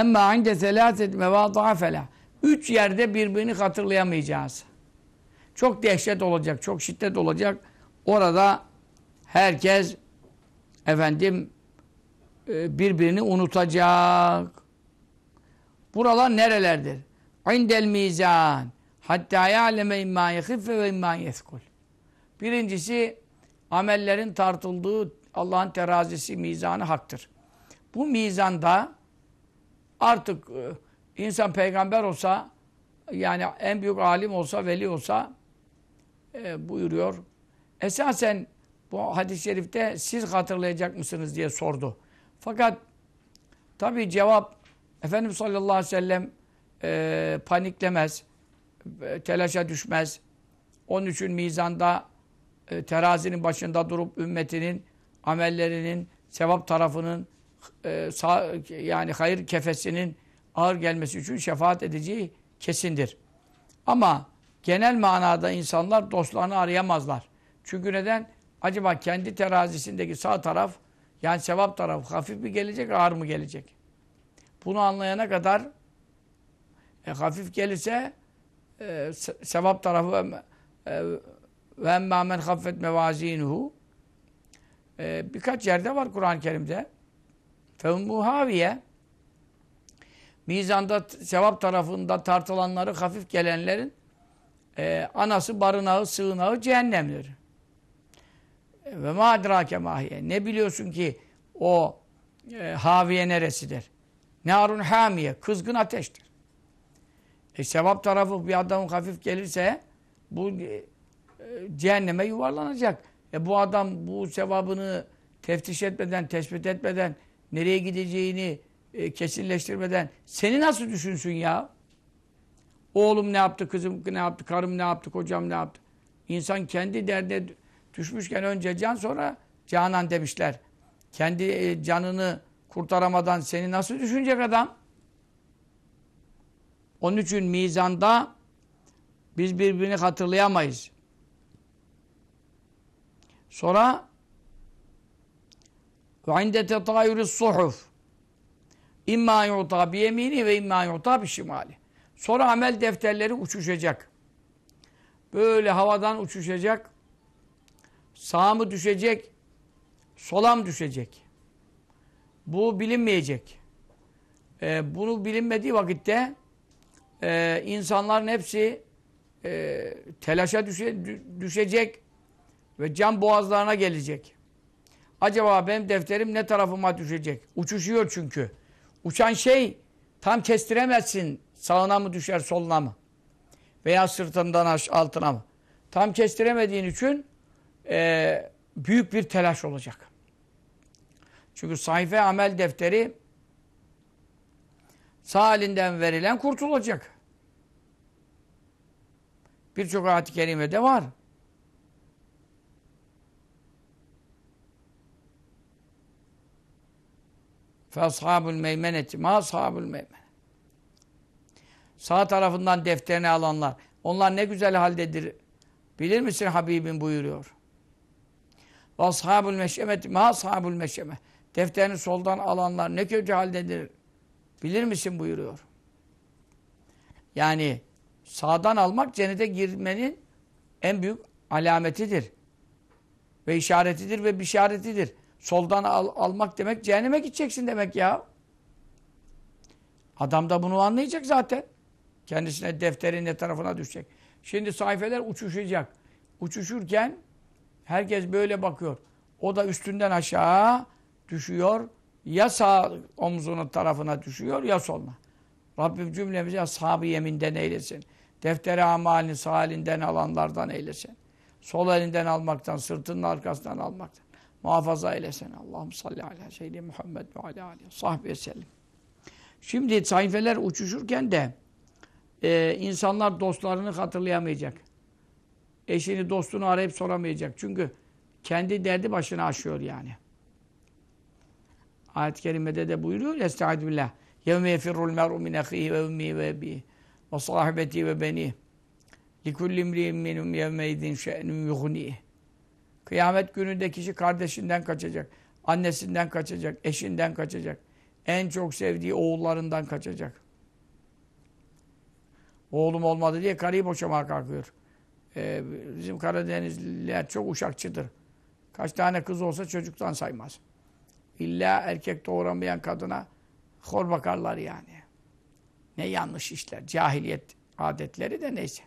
Emma inde selâset mevâda'a felâ. Üç yerde birbirini hatırlayamayacağız. Çok dehşet olacak, çok şiddet olacak. Orada herkes efendim e, birbirini unutacak. Buralar nerelerdir? İndel mizan. Hatta ya'leme imma yehiffe ve imma yeskul. Birincisi amellerin tartıldığı Allah'ın terazisi mizanı haktır. Bu mizanda Artık e, insan peygamber olsa yani en büyük alim olsa, veli olsa e, buyuruyor. Esasen bu hadis-i şerifte siz hatırlayacak mısınız diye sordu. Fakat tabi cevap Efendimiz sallallahu aleyhi ve sellem e, paniklemez, e, telaşa düşmez. Onun için mizanda e, terazinin başında durup ümmetinin amellerinin, sevap tarafının e, sağ, yani hayır kefesinin ağır gelmesi için şefaat edeceği kesindir. Ama genel manada insanlar dostlarını arayamazlar. Çünkü neden? Acaba kendi terazisindeki sağ taraf yani sevap tarafı hafif mi gelecek ağır mı gelecek? Bunu anlayana kadar e, hafif gelirse e, sevap tarafı e, ve emmâ men haffet mevazinuhu e, birkaç yerde var Kur'an-ı Kerim'de Fevmu haviye mizanda cevap tarafında tartılanları hafif gelenlerin e, anası, barınağı, sığınağı cehennemdir. E, ve madrake mahiye. Ne biliyorsun ki o e, haviye neresidir? Narun hamiye. Kızgın ateştir. E, sevap tarafı bir adamın hafif gelirse bu e, e, cehenneme yuvarlanacak. E, bu adam bu sevabını teftiş etmeden, tespit etmeden nereye gideceğini e, kesinleştirmeden seni nasıl düşünsün ya? Oğlum ne yaptı, kızım ne yaptı, karım ne yaptı, kocam ne yaptı? İnsan kendi derde düşmüşken önce can sonra canan demişler. Kendi e, canını kurtaramadan seni nasıl düşünecek adam? Onun için mizanda biz birbirini hatırlayamayız. Sonra ve inde tetayürü suhuf. İmma yu'ta bi yemini ve imma yu'ta bi Sonra amel defterleri uçuşacak. Böyle havadan uçuşacak. Sağa mı düşecek? solam düşecek? Bu bilinmeyecek. Ee, bunu bilinmediği vakitte e, insanların hepsi e, telaşa düşe, düşecek ve can boğazlarına gelecek. Acaba benim defterim ne tarafıma düşecek? Uçuşuyor çünkü. Uçan şey tam kestiremezsin. Sağına mı düşer, soluna mı? Veya sırtından altına mı? Tam kestiremediğin için e, büyük bir telaş olacak. Çünkü sayfa amel defteri sağ elinden verilen kurtulacak. Birçok ayet-i kerimede var. Fe ashabul meymeneti ma ashabul meymene. Sağ tarafından defterini alanlar. Onlar ne güzel haldedir. Bilir misin Habibim buyuruyor. Ve ashabul meşemeti ma ashabul meşeme. Defterini soldan alanlar ne kötü haldedir. Bilir misin buyuruyor. Yani sağdan almak cennete girmenin en büyük alametidir. Ve işaretidir ve bir işaretidir. Soldan al, almak demek cehenneme gideceksin demek ya. Adam da bunu anlayacak zaten. Kendisine defterin ne tarafına düşecek. Şimdi sayfeler uçuşacak. Uçuşurken herkes böyle bakıyor. O da üstünden aşağı düşüyor. Ya sağ omzunun tarafına düşüyor ya soluna. Rabbim cümlemizi ashab-ı yeminden eylesin. defteri amalini sağ elinden alanlardan eylesin. Sol elinden almaktan, sırtının arkasından almaktan muhafaza eylesene. Allah'ım salli ala seyyidi Muhammed ve ala aleyhi sahbihi sellem. Şimdi sayfeler uçuşurken de e, insanlar dostlarını hatırlayamayacak. Eşini, dostunu arayıp soramayacak. Çünkü kendi derdi başına aşıyor yani. Ayet-i kerimede de buyuruyor. Estaizu billah. يَوْمَ يَفِرُّ الْمَرْءُ مِنْ اَخِيهِ وَاُمِّهِ وَاَبِيهِ وَصَاحِبَتِهِ وَبَنِيهِ لِكُلِّ مْرِيمْ مِنْهُمْ يَوْمَ اِذٍ شَأْنُمْ يُغْنِيهِ Kıyamet gününde kişi kardeşinden kaçacak, annesinden kaçacak, eşinden kaçacak. En çok sevdiği oğullarından kaçacak. Oğlum olmadı diye karıyı boşamaya kalkıyor. Ee, bizim Karadenizliler çok uşakçıdır. Kaç tane kız olsa çocuktan saymaz. İlla erkek doğuramayan kadına hor bakarlar yani. Ne yanlış işler. Cahiliyet adetleri de neyse.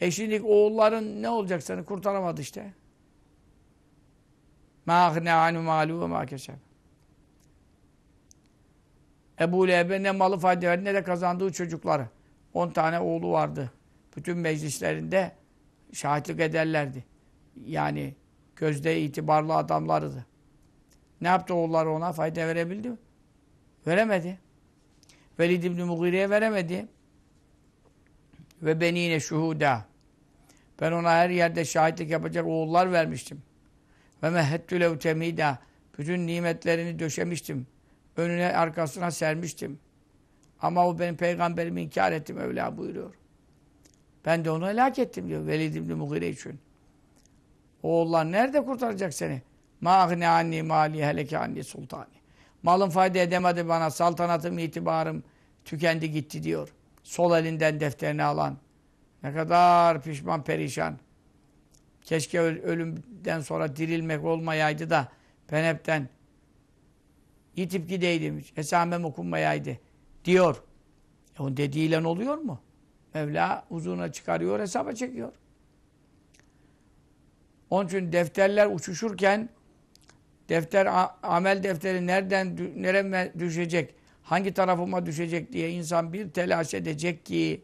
E şimdi oğulların ne olacak seni kurtaramadı işte. ne anu malu ve mâkeşef. Ebu Leheb'e ne malı fayda verdi ne de kazandığı çocukları. On tane oğlu vardı. Bütün meclislerinde şahitlik ederlerdi. Yani gözde itibarlı adamlardı. Ne yaptı oğulları ona? Fayda verebildi mi? Veremedi. Velid İbni Mughire'ye veremedi ve benine şuhuda. Ben ona her yerde şahitlik yapacak oğullar vermiştim. Ve mehettü lev temida. Bütün nimetlerini döşemiştim. Önüne arkasına sermiştim. Ama o benim peygamberimi inkar etti Mevla buyuruyor. Ben de onu helak ettim diyor Velid ibn Mughire için. Oğullar nerede kurtaracak seni? mağne anni mali heleke anni sultani. Malım fayda edemedi bana, saltanatım, itibarım tükendi gitti diyor. Sol elinden defterini alan. Ne kadar pişman perişan. Keşke ölümden sonra dirilmek olmayaydı da ben hepten yitip gideydim. Esamem okunmayaydı diyor. E onun dediğiyle oluyor mu? Mevla huzuruna çıkarıyor, hesaba çekiyor. Onun için defterler uçuşurken defter amel defteri nereden nereye düşecek? hangi tarafıma düşecek diye insan bir telaş edecek ki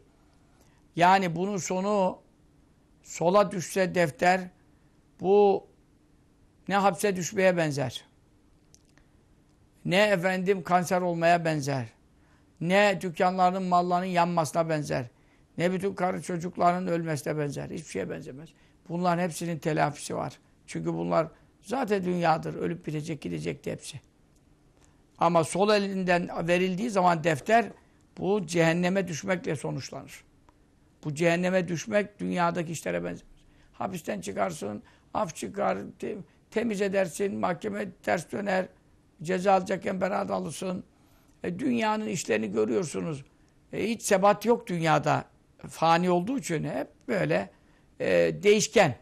yani bunun sonu sola düşse defter bu ne hapse düşmeye benzer. Ne efendim kanser olmaya benzer. Ne dükkanlarının mallarının yanmasına benzer. Ne bütün karı çocukların ölmesine benzer. Hiçbir şeye benzemez. Bunların hepsinin telafisi var. Çünkü bunlar zaten dünyadır. Ölüp bitecek gidecek hepsi. Ama sol elinden verildiği zaman defter bu cehenneme düşmekle sonuçlanır. Bu cehenneme düşmek dünyadaki işlere benzer. Hapisten çıkarsın, af çıkar, te temiz edersin, mahkeme ters döner, ceza alacakken beraat alırsın. E, dünyanın işlerini görüyorsunuz. E, hiç sebat yok dünyada. Fani olduğu için hep böyle e, değişken.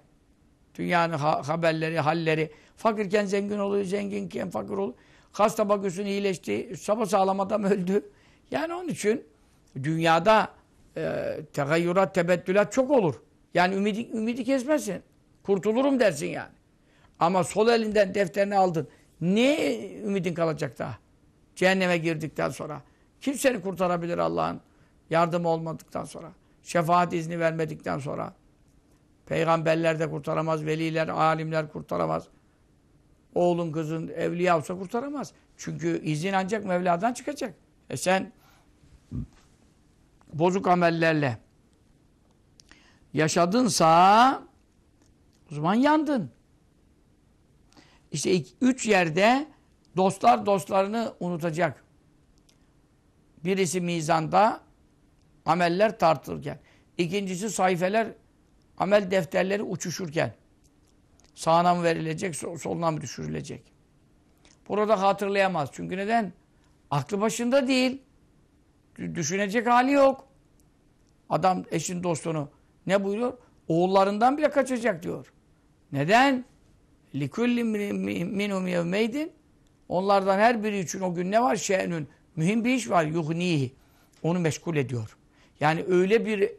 Dünyanın ha haberleri, halleri. Fakirken zengin oluyor, zenginken fakir oluyor. Kas tabaküsün iyileşti. Sapa sağlam adam öldü. Yani onun için dünyada e, tegayyurat, tebettülat çok olur. Yani ümidi, ümidi kesmesin. Kurtulurum dersin yani. Ama sol elinden defterini aldın. Ne ümidin kalacak daha? Cehenneme girdikten sonra. Kim seni kurtarabilir Allah'ın yardımı olmadıktan sonra? Şefaat izni vermedikten sonra. Peygamberler de kurtaramaz, veliler, alimler kurtaramaz oğlun kızın evliya olsa kurtaramaz. Çünkü izin ancak Mevla'dan çıkacak. E sen bozuk amellerle yaşadınsa o zaman yandın. İşte üç yerde dostlar dostlarını unutacak. Birisi mizanda ameller tartılırken. ikincisi sayfeler, amel defterleri uçuşurken. Sağına mı verilecek, soluna mı düşürülecek? Burada hatırlayamaz. Çünkü neden? Aklı başında değil. Düşünecek hali yok. Adam eşin dostunu ne buyuruyor? Oğullarından bile kaçacak diyor. Neden? لِكُلِّ مِنْهُمْ يَوْمَيْدٍ Onlardan her biri için o gün ne var? Şe'nün. Mühim bir iş var. يُغْنِيهِ Onu meşgul ediyor. Yani öyle bir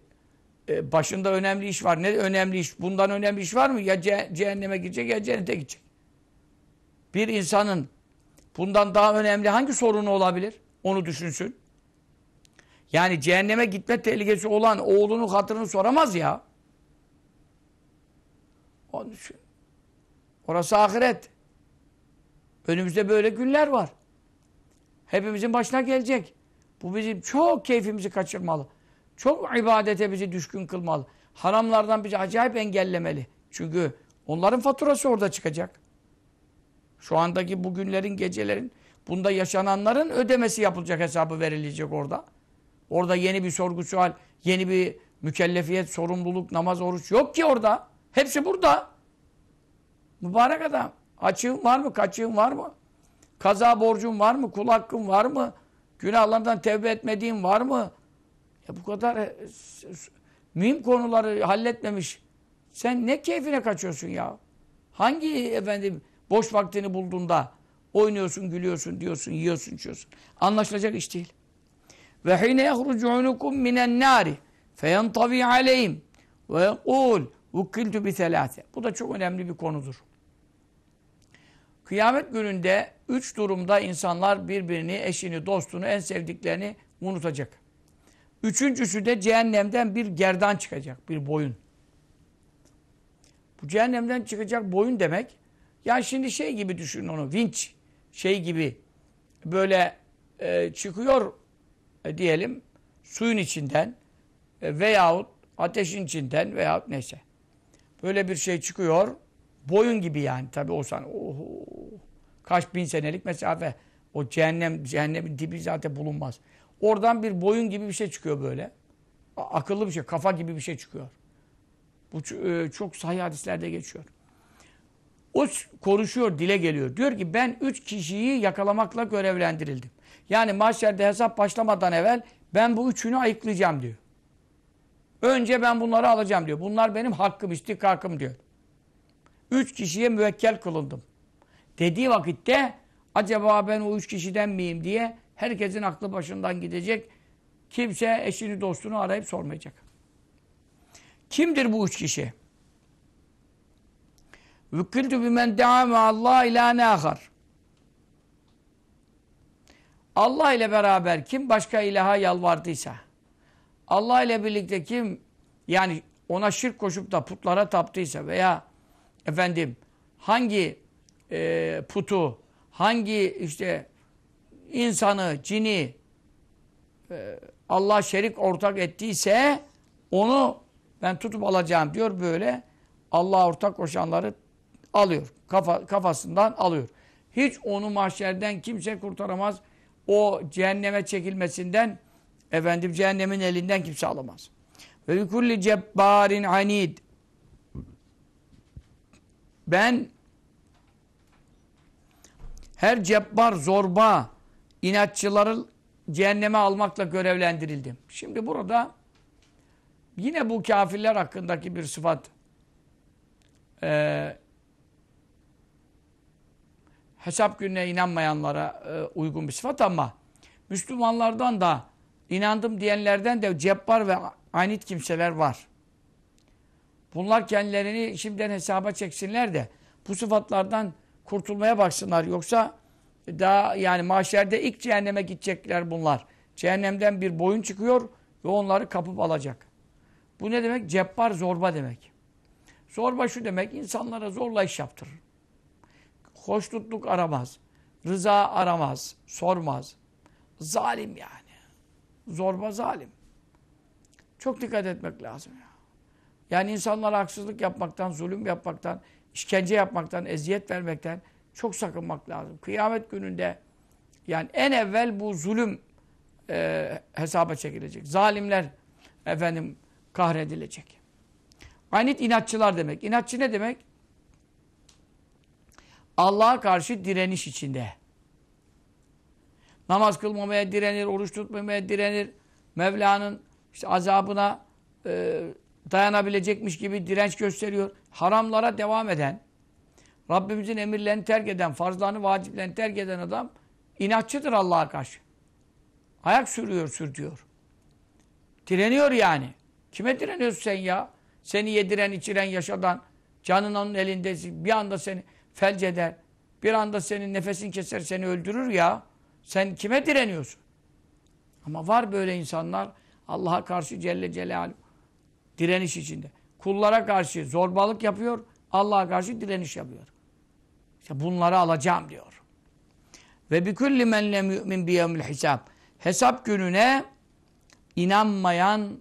e, başında önemli iş var. Ne önemli iş? Bundan önemli iş var mı? Ya cehenneme gidecek ya cennete gidecek. Bir insanın bundan daha önemli hangi sorunu olabilir? Onu düşünsün. Yani cehenneme gitme tehlikesi olan oğlunun hatırını soramaz ya. Onun için. Orası ahiret. Önümüzde böyle günler var. Hepimizin başına gelecek. Bu bizim çok keyfimizi kaçırmalı. Çok ibadete bizi düşkün kılmalı. Haramlardan bizi acayip engellemeli. Çünkü onların faturası orada çıkacak. Şu andaki bugünlerin, gecelerin, bunda yaşananların ödemesi yapılacak, hesabı verilecek orada. Orada yeni bir sorgu sual, yeni bir mükellefiyet, sorumluluk, namaz, oruç yok ki orada. Hepsi burada. Mübarek adam. Açığın var mı? Kaçığın var mı? Kaza borcun var mı? Kul hakkın var mı? Günahlardan tevbe etmediğin var mı? E bu kadar e, mühim konuları halletmemiş. Sen ne keyfine kaçıyorsun ya? Hangi efendim boş vaktini bulduğunda oynuyorsun, gülüyorsun, diyorsun, yiyorsun, içiyorsun. Anlaşılacak iş değil. Ve hine yahrucunukum minen nari feyantavi aleyhim ve yekul vukkiltu bi selase. Bu da çok önemli bir konudur. Kıyamet gününde üç durumda insanlar birbirini, eşini, dostunu, en sevdiklerini unutacak. Üçüncüsü de cehennemden bir gerdan çıkacak, bir boyun. Bu cehennemden çıkacak boyun demek. Yani şimdi şey gibi düşün onu, vinç şey gibi böyle e, çıkıyor e, diyelim suyun içinden e, veyahut ateşin içinden veyahut neyse. Böyle bir şey çıkıyor. Boyun gibi yani tabii o sana oho, oh, kaç bin senelik mesafe. O cehennem, cehennemin dibi zaten bulunmaz. Oradan bir boyun gibi bir şey çıkıyor böyle. Akıllı bir şey, kafa gibi bir şey çıkıyor. Bu e, çok sahih hadislerde geçiyor. O konuşuyor, dile geliyor. Diyor ki ben üç kişiyi yakalamakla görevlendirildim. Yani mahşerde hesap başlamadan evvel ben bu üçünü ayıklayacağım diyor. Önce ben bunları alacağım diyor. Bunlar benim hakkım, istihkakım diyor. Üç kişiye müvekkel kılındım. Dediği vakitte acaba ben o üç kişiden miyim diye Herkesin aklı başından gidecek. Kimse eşini dostunu arayıp sormayacak. Kimdir bu üç kişi? Vükkiltü bimen de'ame Allah ila ne'ahar. Allah ile beraber kim başka ilaha yalvardıysa, Allah ile birlikte kim yani ona şirk koşup da putlara taptıysa veya efendim hangi e, putu, hangi işte insanı, cini e, Allah şerik ortak ettiyse onu ben tutup alacağım diyor böyle. Allah ortak koşanları alıyor. Kafa, kafasından alıyor. Hiç onu mahşerden kimse kurtaramaz. O cehenneme çekilmesinden efendim cehennemin elinden kimse alamaz. Ve kulli cebbarin anid. Ben her cebbar zorba inatçıları cehenneme almakla görevlendirildim. Şimdi burada yine bu kafirler hakkındaki bir sıfat e, hesap gününe inanmayanlara e, uygun bir sıfat ama Müslümanlardan da inandım diyenlerden de cebbar ve anit kimseler var. Bunlar kendilerini şimdiden hesaba çeksinler de bu sıfatlardan kurtulmaya baksınlar. Yoksa daha yani mahşerde ilk cehenneme gidecekler bunlar. Cehennemden bir boyun çıkıyor ve onları kapıp alacak. Bu ne demek? Cebbar zorba demek. Zorba şu demek, insanlara zorla iş yaptırır. Hoşnutluk aramaz. Rıza aramaz, sormaz. Zalim yani. Zorba zalim. Çok dikkat etmek lazım ya. Yani insanlara haksızlık yapmaktan, zulüm yapmaktan, işkence yapmaktan, eziyet vermekten, çok sakınmak lazım. Kıyamet gününde yani en evvel bu zulüm e, hesaba çekilecek. Zalimler efendim kahredilecek. Anit inatçılar demek. İnatçı ne demek? Allah'a karşı direniş içinde. Namaz kılmamaya direnir, oruç tutmamaya direnir. Mevla'nın işte azabına e, dayanabilecekmiş gibi direnç gösteriyor. Haramlara devam eden, Rabbimizin emirlerini terk eden, farzlarını, vaciplerini terk eden adam inatçıdır Allah'a karşı. Ayak sürüyor, sürtüyor. Direniyor yani. Kime direniyorsun sen ya? Seni yediren, içiren, yaşadan, canın onun elinde bir anda seni felç eder. Bir anda senin nefesin keser, seni öldürür ya. Sen kime direniyorsun? Ama var böyle insanlar Allah'a karşı Celle Celaluhu direniş içinde. Kullara karşı zorbalık yapıyor, Allah'a karşı direniş yapıyor. İşte bunları alacağım diyor. Ve bi kulli men lem yu'min bi yevmil Hesap gününe inanmayan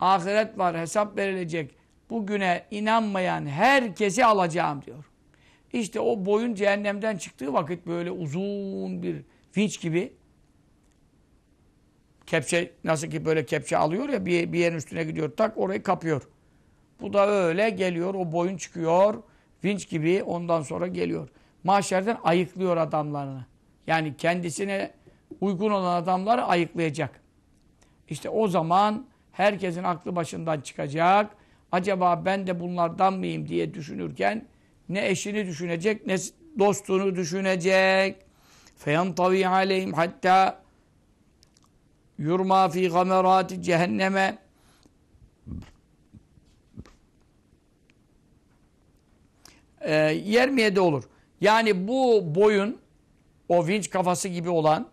ahiret var, hesap verilecek. Bugüne inanmayan herkesi alacağım diyor. İşte o boyun cehennemden çıktığı vakit böyle uzun bir finç gibi kepçe nasıl ki böyle kepçe alıyor ya bir, bir yerin üstüne gidiyor tak orayı kapıyor. Bu da öyle geliyor o boyun çıkıyor vinç gibi ondan sonra geliyor. Mahşerden ayıklıyor adamlarını. Yani kendisine uygun olan adamları ayıklayacak. İşte o zaman herkesin aklı başından çıkacak. Acaba ben de bunlardan mıyım diye düşünürken ne eşini düşünecek ne dostunu düşünecek. فَيَنْطَوِي عَلَيْهِمْ hatta yurma fi gamerati cehenneme e, yermeye de olur. Yani bu boyun o vinç kafası gibi olan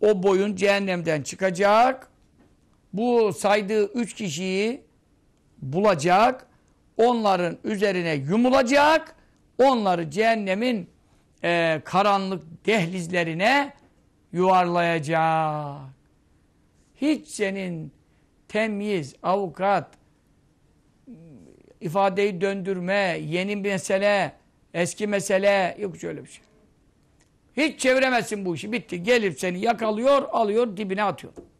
o boyun cehennemden çıkacak. Bu saydığı üç kişiyi bulacak. Onların üzerine yumulacak. Onları cehennemin e, karanlık dehlizlerine yuvarlayacak. Hiç senin temyiz, avukat, ifadeyi döndürme, yeni bir mesele, eski mesele yok şöyle bir şey. Hiç çeviremezsin bu işi. Bitti. Gelip seni yakalıyor, alıyor, dibine atıyor.